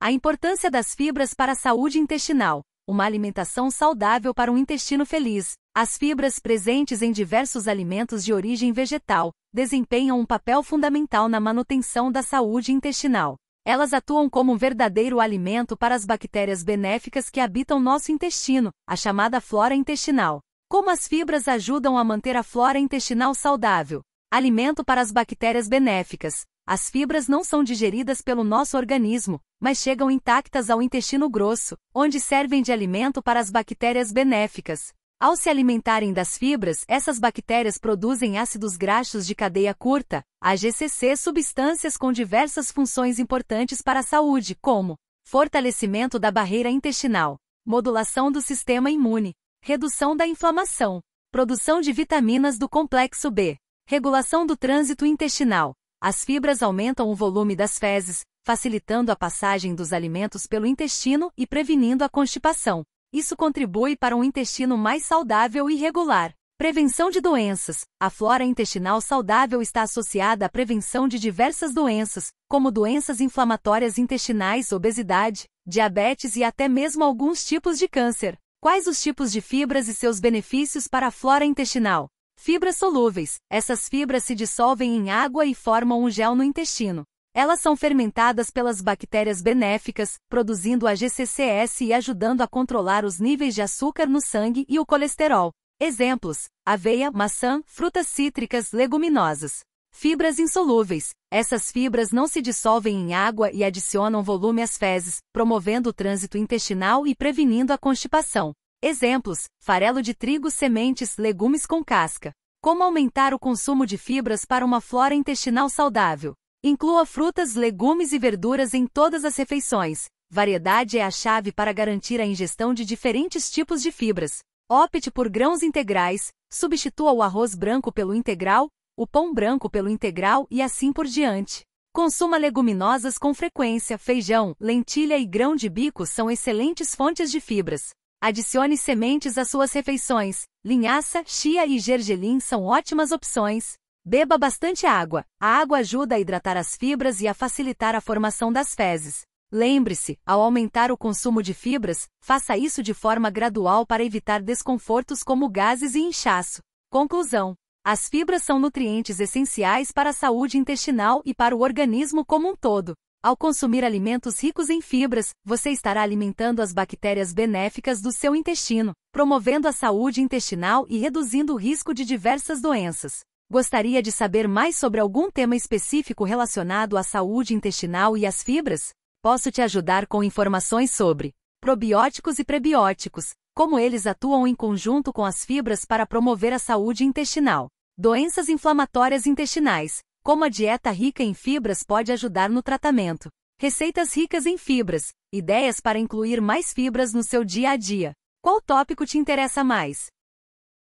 A importância das fibras para a saúde intestinal. Uma alimentação saudável para um intestino feliz. As fibras presentes em diversos alimentos de origem vegetal desempenham um papel fundamental na manutenção da saúde intestinal. Elas atuam como um verdadeiro alimento para as bactérias benéficas que habitam nosso intestino, a chamada flora intestinal. Como as fibras ajudam a manter a flora intestinal saudável? Alimento para as bactérias benéficas. As fibras não são digeridas pelo nosso organismo, mas chegam intactas ao intestino grosso, onde servem de alimento para as bactérias benéficas. Ao se alimentarem das fibras, essas bactérias produzem ácidos graxos de cadeia curta, AGCC, substâncias com diversas funções importantes para a saúde, como fortalecimento da barreira intestinal, modulação do sistema imune, redução da inflamação, produção de vitaminas do complexo B, regulação do trânsito intestinal, as fibras aumentam o volume das fezes, facilitando a passagem dos alimentos pelo intestino e prevenindo a constipação. Isso contribui para um intestino mais saudável e regular. Prevenção de doenças. A flora intestinal saudável está associada à prevenção de diversas doenças, como doenças inflamatórias intestinais, obesidade, diabetes e até mesmo alguns tipos de câncer. Quais os tipos de fibras e seus benefícios para a flora intestinal? fibras solúveis. Essas fibras se dissolvem em água e formam um gel no intestino. Elas são fermentadas pelas bactérias benéficas, produzindo a GCCS e ajudando a controlar os níveis de açúcar no sangue e o colesterol. Exemplos: aveia, maçã, frutas cítricas, leguminosas. Fibras insolúveis. Essas fibras não se dissolvem em água e adicionam volume às fezes, promovendo o trânsito intestinal e prevenindo a constipação. Exemplos: farelo de trigo, sementes, legumes com casca. Como aumentar o consumo de fibras para uma flora intestinal saudável? Inclua frutas, legumes e verduras em todas as refeições. Variedade é a chave para garantir a ingestão de diferentes tipos de fibras. Opte por grãos integrais, substitua o arroz branco pelo integral, o pão branco pelo integral e assim por diante. Consuma leguminosas com frequência, feijão, lentilha e grão de bico são excelentes fontes de fibras. Adicione sementes às suas refeições. Linhaça, chia e gergelim são ótimas opções. Beba bastante água. A água ajuda a hidratar as fibras e a facilitar a formação das fezes. Lembre-se, ao aumentar o consumo de fibras, faça isso de forma gradual para evitar desconfortos como gases e inchaço. Conclusão: As fibras são nutrientes essenciais para a saúde intestinal e para o organismo como um todo. Ao consumir alimentos ricos em fibras, você estará alimentando as bactérias benéficas do seu intestino, promovendo a saúde intestinal e reduzindo o risco de diversas doenças. Gostaria de saber mais sobre algum tema específico relacionado à saúde intestinal e às fibras? Posso te ajudar com informações sobre probióticos e prebióticos, como eles atuam em conjunto com as fibras para promover a saúde intestinal, doenças inflamatórias intestinais, como a dieta rica em fibras pode ajudar no tratamento. Receitas ricas em fibras. Ideias para incluir mais fibras no seu dia a dia. Qual tópico te interessa mais?